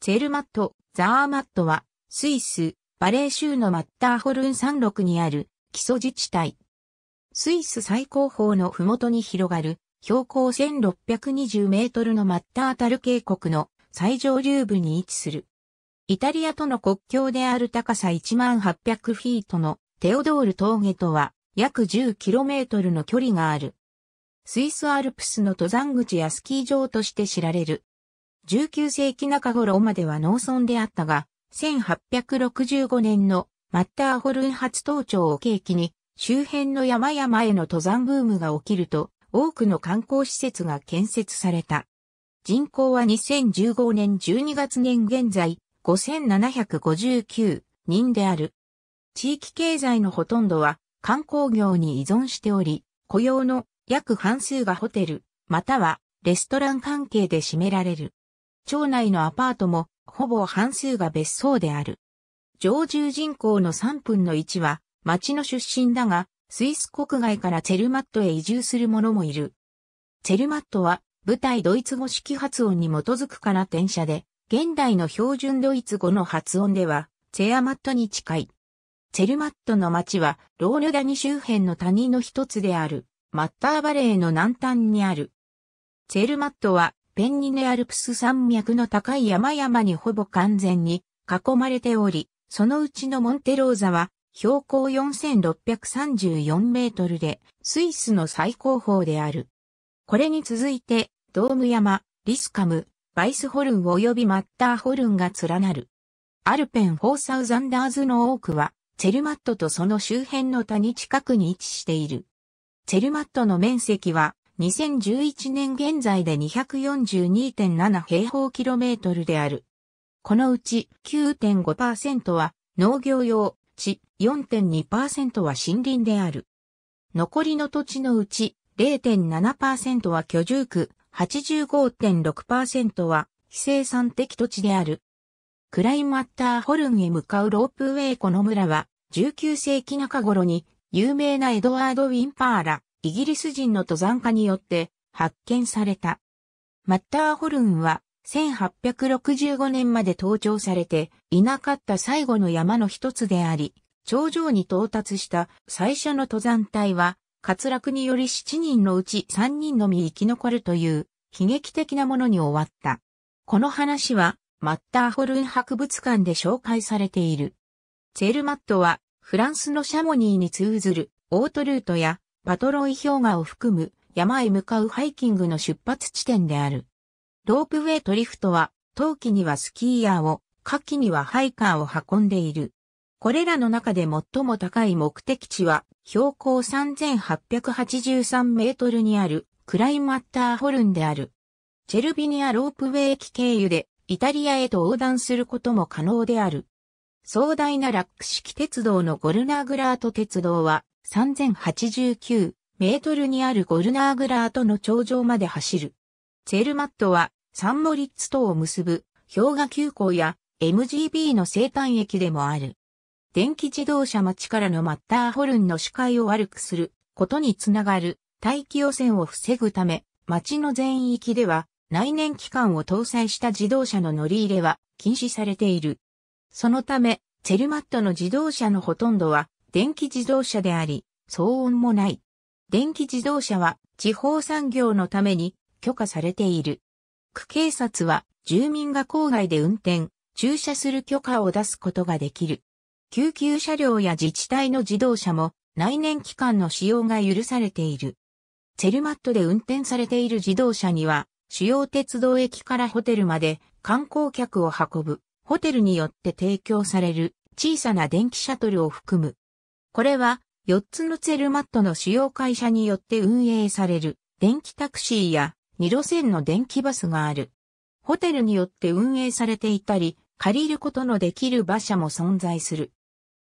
チェルマット、ザーマットは、スイス、バレー州のマッターホルン山麓にある基礎自治体。スイス最高峰の麓に広がる標高1620メートルのマッタータル渓谷の最上流部に位置する。イタリアとの国境である高さ1800フィートのテオドール峠とは約1 0トルの距離がある。スイスアルプスの登山口やスキー場として知られる19世紀中頃までは農村であったが、1865年のマッターホルン初登頂を契機に、周辺の山々への登山ブームが起きると、多くの観光施設が建設された。人口は2015年12月年現在、5759人である。地域経済のほとんどは観光業に依存しており、雇用の約半数がホテル、またはレストラン関係で占められる。町内のアパートもほぼ半数が別荘である。常住人口の3分の1は町の出身だが、スイス国外からツェルマットへ移住する者もいる。ツェルマットは舞台ドイツ語式発音に基づくから転写で、現代の標準ドイツ語の発音では、ツェアマットに近い。ツェルマットの町は、ロールダニ周辺の谷の一つである、マッターバレーの南端にある。ツェルマットは、ペンニネアルプス山脈の高い山々にほぼ完全に囲まれており、そのうちのモンテローザは標高4634メートルでスイスの最高峰である。これに続いてドーム山、リスカム、バイスホルン及びマッターホルンが連なる。アルペン・フォーサウザンダーズの多くは、チェルマットとその周辺の谷近くに位置している。チェルマットの面積は2011年現在で242.7平方キロメートルである。このうち9.5%は農業用、地4.2%は森林である。残りの土地のうち0.7%は居住区、85.6%は非生産的土地である。クライマッターホルンへ向かうロープウェイこの村は19世紀中頃に有名なエドワード・ウィンパーラ、イギリス人の登山家によって発見された。マッターホルンは1865年まで登頂されていなかった最後の山の一つであり、頂上に到達した最初の登山隊は、滑落により7人のうち3人のみ生き残るという悲劇的なものに終わった。この話はマッターホルン博物館で紹介されている。ツェルマットはフランスのシャモニーに通ずるオートルートやパトロイ氷河を含む山へ向かうハイキングの出発地点である。ロープウェイトリフトは、冬季にはスキーヤーを、夏季にはハイカーを運んでいる。これらの中で最も高い目的地は、標高3883メートルにあるクライマッターホルンである。チェルビニアロープウェイ機経由でイタリアへと横断することも可能である。壮大なラック式鉄道のゴルナーグラート鉄道は3089メートルにあるゴルナーグラートの頂上まで走る。ツェルマットはサンモリッツとを結ぶ氷河急行や MGB の生誕駅でもある。電気自動車町からのマッターホルンの視界を悪くすることにつながる大気汚染を防ぐため、町の全域では内燃機関を搭載した自動車の乗り入れは禁止されている。そのため、チェルマットの自動車のほとんどは電気自動車であり、騒音もない。電気自動車は地方産業のために許可されている。区警察は住民が郊外で運転、駐車する許可を出すことができる。救急車両や自治体の自動車も内燃機関の使用が許されている。チェルマットで運転されている自動車には主要鉄道駅からホテルまで観光客を運ぶホテルによって提供される小さな電気シャトルを含むこれは、4つのツェルマットの主要会社によって運営される、電気タクシーや、2路線の電気バスがある。ホテルによって運営されていたり、借りることのできる馬車も存在する。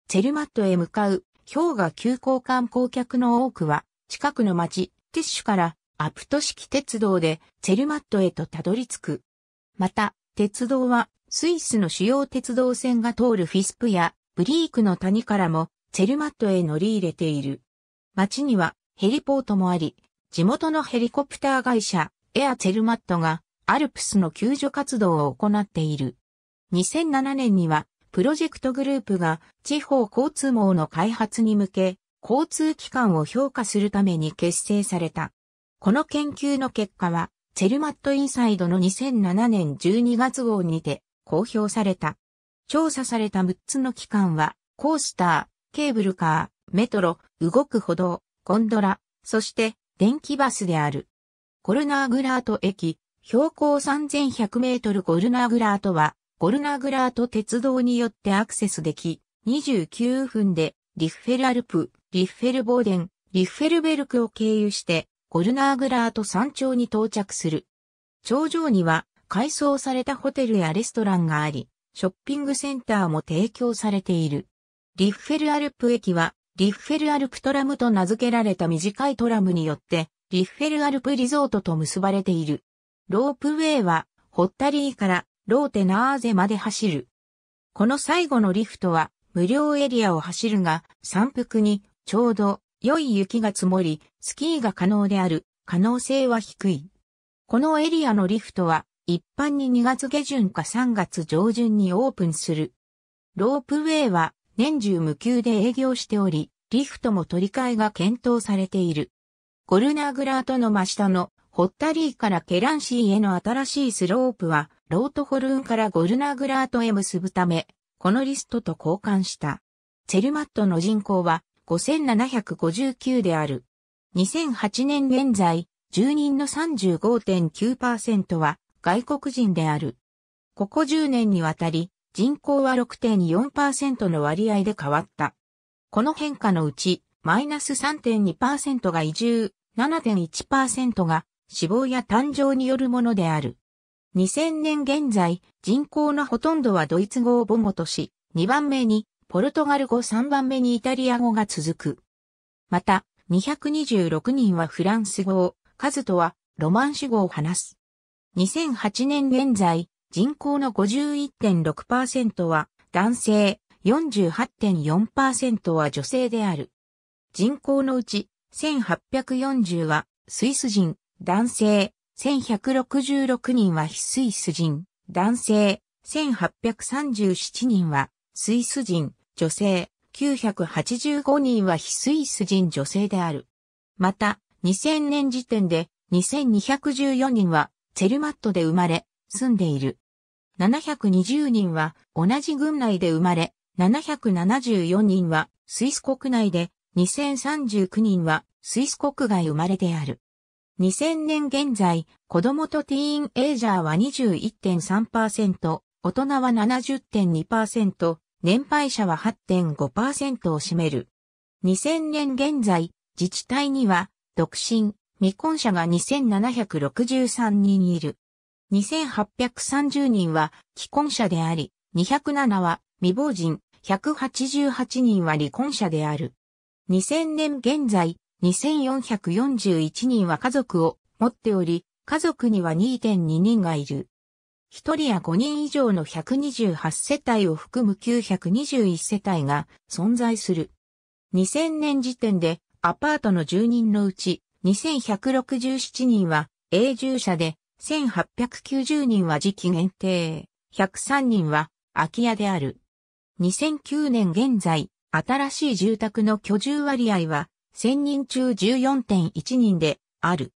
ツェルマットへ向かう、氷河急行観光客の多くは、近くの町、ティッシュからアプト式鉄道でツェルマットへとたどり着く。また、鉄道はスイスの主要鉄道線が通るフィスプやブリークの谷からもセェルマットへ乗り入れている。町にはヘリポートもあり、地元のヘリコプター会社エアセェルマットがアルプスの救助活動を行っている。2007年にはプロジェクトグループが地方交通網の開発に向け交通機関を評価するために結成された。この研究の結果はセェルマットインサイドの2007年12月号にて公表された。調査された6つの機関はコースター、ケーブルカー、メトロ、動く歩道、ゴンドラ、そして電気バスである。コルナーグラート駅、標高3100メートルコルナーグラートは、コルナーグラート鉄道によってアクセスでき、29分でリッフェルアルプ、リッフェルボーデン、リッフェルベルクを経由して、コルナーグラート山頂に到着する。頂上には改装されたホテルやレストランがあり、ショッピングセンターも提供されている。リッフェルアルプ駅は、リッフェルアルプトラムと名付けられた短いトラムによって、リッフェルアルプリゾートと結ばれている。ロープウェイは、ホッタリーからローテナーゼまで走る。この最後のリフトは、無料エリアを走るが、山腹にちょうど良い雪が積もり、スキーが可能である可能性は低い。このエリアのリフトは、一般に2月下旬か3月上旬にオープンする。ロープウェイは年中無休で営業しており、リフトも取り替えが検討されている。ゴルナーグラートの真下のホッタリーからケランシーへの新しいスロープは、ロートホルンからゴルナーグラートへ結ぶため、このリストと交換した。チェルマットの人口は5759である。2008年現在、住人の35.9%は外国人である。ここ10年にわたり、人口は6.4%の割合で変わった。この変化のうち、マイナス3.2%が移住、7.1%が死亡や誕生によるものである。2000年現在、人口のほとんどはドイツ語を母語とし、2番目にポルトガル語3番目にイタリア語が続く。また、226人はフランス語を、数とはロマンシュ語を話す。2008年現在、人口の51.6%は男性、48.4%は女性である。人口のうち、1840はスイス人、男性、1166人は非スイス人、男性、1837人はスイス人、女性、985人は非スイス人女性である。また、2000年時点で2214人はツェルマットで生まれ、住んでいる。720人は同じ軍内で生まれ、774人はスイス国内で、2039人はスイス国外生まれである。2000年現在、子供とティーンエイジャーは21.3%、大人は70.2%、年配者は8.5%を占める。2000年現在、自治体には、独身、未婚者が2763人いる。2830人は既婚者であり、207は未亡人、188人は離婚者である。2000年現在、2441人は家族を持っており、家族には2.2人がいる。1人や5人以上の128世帯を含む921世帯が存在する。2000年時点でアパートの住人のうち2167人は永住者で1890人は時期限定、103人は空き家である。2009年現在、新しい住宅の居住割合は1000人中14.1人である。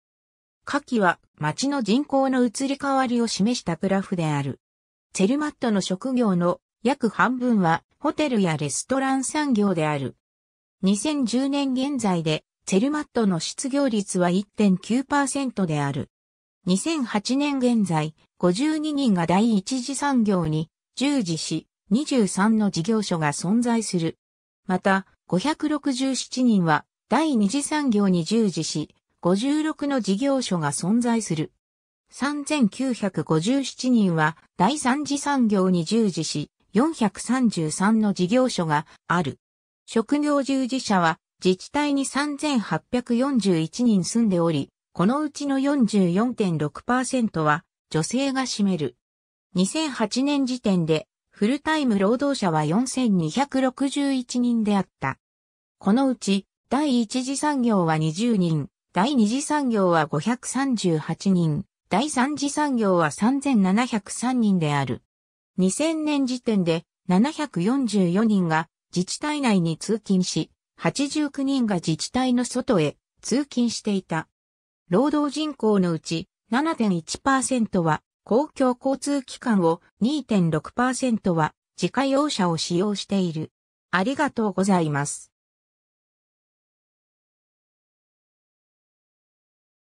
下記は町の人口の移り変わりを示したグラフである。チェルマットの職業の約半分はホテルやレストラン産業である。2010年現在でチェルマットの失業率は1.9%である。2008年現在、52人が第一次産業に従事し、23の事業所が存在する。また、567人は第二次産業に従事し、56の事業所が存在する。3957人は第三次産業に従事し、433の事業所がある。職業従事者は自治体に3841人住んでおり、このうちの44.6%は女性が占める。2008年時点でフルタイム労働者は4261人であった。このうち第一次産業は20人、第二次産業は538人、第三次産業は3703人である。2000年時点で744人が自治体内に通勤し、89人が自治体の外へ通勤していた。労働人口のうち7.1%は公共交通機関を2.6%は自家用車を使用している。ありがとうございます。